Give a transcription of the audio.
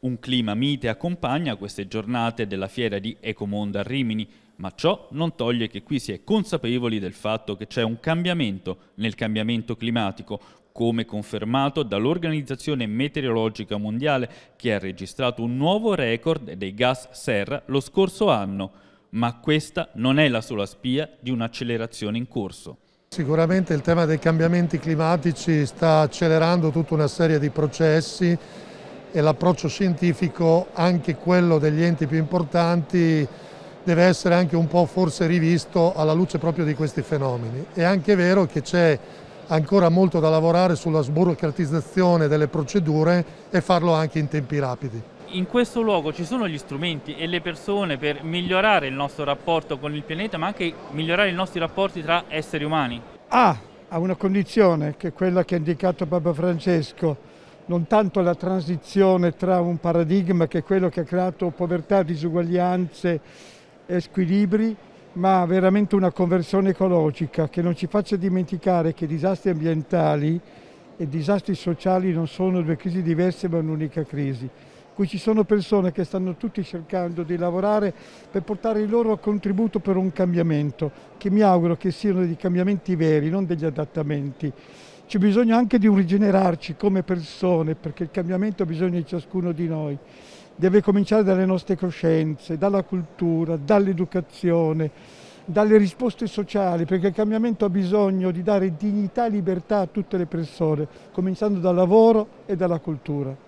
Un clima mite accompagna queste giornate della fiera di Ecomonda a Rimini, ma ciò non toglie che qui si è consapevoli del fatto che c'è un cambiamento nel cambiamento climatico, come confermato dall'Organizzazione Meteorologica Mondiale che ha registrato un nuovo record dei gas serra lo scorso anno. Ma questa non è la sola spia di un'accelerazione in corso. Sicuramente il tema dei cambiamenti climatici sta accelerando tutta una serie di processi e l'approccio scientifico, anche quello degli enti più importanti, deve essere anche un po' forse rivisto alla luce proprio di questi fenomeni. È anche vero che c'è ancora molto da lavorare sulla sburocratizzazione delle procedure e farlo anche in tempi rapidi. In questo luogo ci sono gli strumenti e le persone per migliorare il nostro rapporto con il pianeta, ma anche migliorare i nostri rapporti tra esseri umani? Ah, a una condizione che è quella che ha indicato Papa Francesco, non tanto la transizione tra un paradigma che è quello che ha creato povertà, disuguaglianze e squilibri, ma veramente una conversione ecologica che non ci faccia dimenticare che disastri ambientali e disastri sociali non sono due crisi diverse ma un'unica crisi cui ci sono persone che stanno tutti cercando di lavorare per portare il loro contributo per un cambiamento, che mi auguro che siano dei cambiamenti veri, non degli adattamenti. C'è bisogno anche di rigenerarci come persone, perché il cambiamento ha bisogno di ciascuno di noi. Deve cominciare dalle nostre coscienze, dalla cultura, dall'educazione, dalle risposte sociali, perché il cambiamento ha bisogno di dare dignità e libertà a tutte le persone, cominciando dal lavoro e dalla cultura.